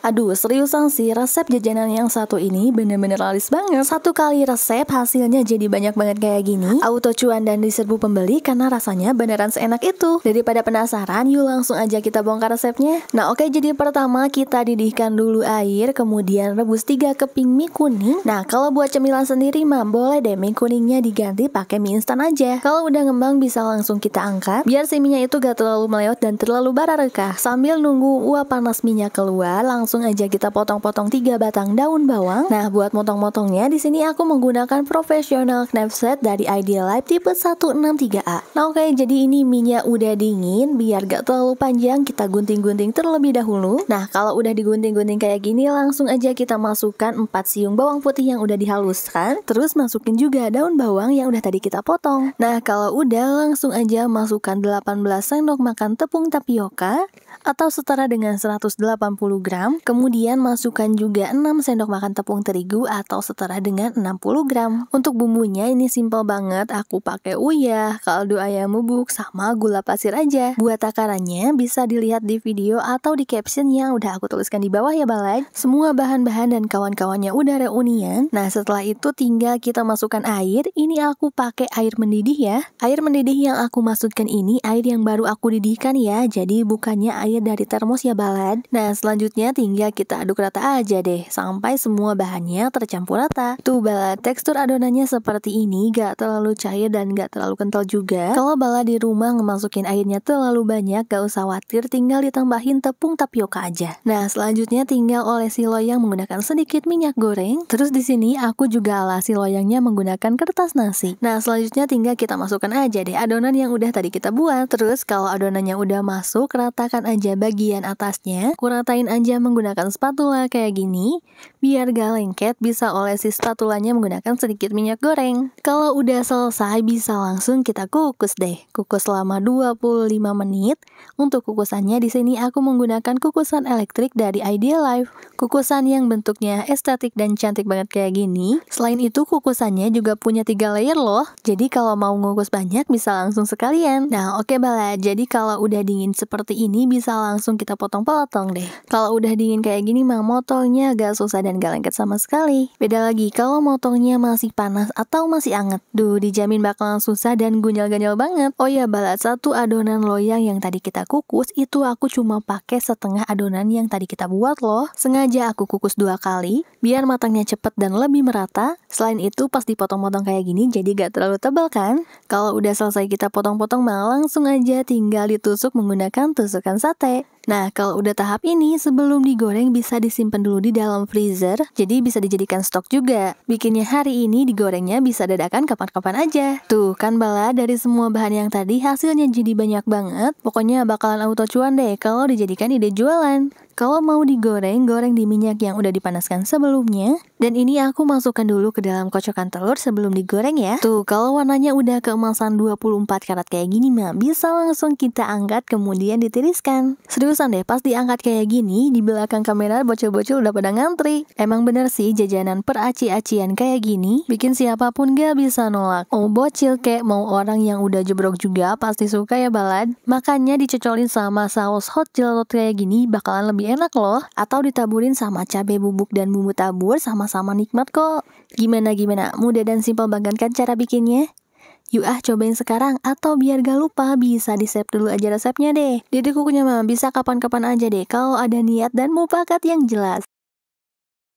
Aduh, seriusan sih, resep jajanan yang satu ini bener-bener laris banget. Satu kali resep, hasilnya jadi banyak banget kayak gini. Auto cuan dan diserbu pembeli karena rasanya beneran seenak itu. Daripada penasaran, yuk langsung aja kita bongkar resepnya. Nah oke, okay, jadi pertama kita didihkan dulu air, kemudian rebus tiga keping mie kuning. Nah, kalau buat cemilan sendiri mah, boleh deh mie kuningnya diganti pakai mie instan aja. Kalau udah ngembang, bisa langsung kita angkat, biar si minyak itu gak terlalu meleot dan terlalu bara rekah Sambil nunggu uap panas minyak keluar, langsung langsung aja kita potong-potong 3 batang daun bawang. Nah, buat motong-motongnya di sini aku menggunakan professional knife set dari Ideal Life tipe 163A. Nah, oke, okay, jadi ini minyak udah dingin, biar gak terlalu panjang kita gunting-gunting terlebih dahulu. Nah, kalau udah digunting-gunting kayak gini, langsung aja kita masukkan 4 siung bawang putih yang udah dihaluskan, terus masukin juga daun bawang yang udah tadi kita potong. Nah, kalau udah langsung aja masukkan 18 sendok makan tepung tapioka atau setara dengan 180 gram Kemudian masukkan juga 6 sendok makan tepung terigu atau setara dengan 60 gram. Untuk bumbunya ini simple banget, aku pakai uyah, kaldu ayam bubuk, sama gula pasir aja. Buat takarannya bisa dilihat di video atau di caption yang udah aku tuliskan di bawah ya balai. Semua bahan-bahan dan kawan-kawannya udah reunian. Nah setelah itu tinggal kita masukkan air. Ini aku pakai air mendidih ya. Air mendidih yang aku masukkan ini air yang baru aku didihkan ya. Jadi bukannya air dari termos ya balad. Nah selanjutnya tinggal hingga kita aduk rata aja deh, sampai semua bahannya tercampur rata. Tuh bala, tekstur adonannya seperti ini, gak terlalu cair dan gak terlalu kental juga. Kalau bala di rumah ngemasukin airnya terlalu banyak, gak usah khawatir, tinggal ditambahin tepung tapioka aja. Nah, selanjutnya tinggal olesi loyang menggunakan sedikit minyak goreng. Terus di sini aku juga alasi loyangnya menggunakan kertas nasi. Nah, selanjutnya tinggal kita masukkan aja deh adonan yang udah tadi kita buat. Terus kalau adonannya udah masuk, ratakan aja bagian atasnya. Kuratain aja menggunakan menggunakan spatula kayak gini, Biar gak lengket, bisa olesi spatulanya menggunakan sedikit minyak goreng. Kalau udah selesai, bisa langsung kita kukus deh. Kukus selama 25 menit. Untuk kukusannya di sini aku menggunakan kukusan elektrik dari Ideal Life. Kukusan yang bentuknya estetik dan cantik banget kayak gini. Selain itu, kukusannya juga punya tiga layer loh. Jadi kalau mau ngukus banyak, bisa langsung sekalian. Nah, oke okay bala. Jadi kalau udah dingin seperti ini, bisa langsung kita potong-potong deh. Kalau udah dingin kayak gini, mah motolnya agak susah dan gak lengket sama sekali. Beda lagi kalau motongnya masih panas atau masih anget. Duh, dijamin bakalan susah dan gunjal-ganjal banget. Oh ya, balat satu adonan loyang yang tadi kita kukus itu aku cuma pakai setengah adonan yang tadi kita buat loh. Sengaja aku kukus dua kali, biar matangnya cepet dan lebih merata. Selain itu, pas dipotong-potong kayak gini jadi gak terlalu tebal kan? Kalau udah selesai kita potong-potong, malah langsung aja tinggal ditusuk menggunakan tusukan sate. Nah, kalau udah tahap ini, sebelum digoreng bisa disimpan dulu di dalam freezer, jadi bisa dijadikan stok juga. Bikinnya hari ini, digorengnya bisa dadakan kapan-kapan aja. Tuh, kan bala dari semua bahan yang tadi hasilnya jadi banyak banget. Pokoknya bakalan auto cuan deh kalau dijadikan ide jualan. Kalau mau digoreng, goreng di minyak yang udah dipanaskan sebelumnya, dan ini aku masukkan dulu ke dalam kocokan telur sebelum digoreng ya. Tuh, kalau warnanya udah keemasan 24 karat kayak gini mah, bisa langsung kita angkat kemudian ditiriskan. Seriusan deh, pas diangkat kayak gini, di belakang kamera bocil-bocil udah pada ngantri. Emang bener sih jajanan peraci acian kayak gini, bikin siapapun gak bisa nolak. Oh bocil kek, mau orang yang udah jebrok juga pasti suka ya balad. Makanya dicocolin sama saus hot gelato kayak gini bakalan lebih enak loh. Atau ditaburin sama cabai bubuk dan bumbu tabur sama sama nikmat kok. Gimana gimana, mudah dan simpel banget kan cara bikinnya? Yuk ah cobain sekarang atau biar gak lupa bisa di save dulu aja resepnya deh. Jadi kukunya mah bisa kapan-kapan aja deh kalau ada niat dan mufakat yang jelas.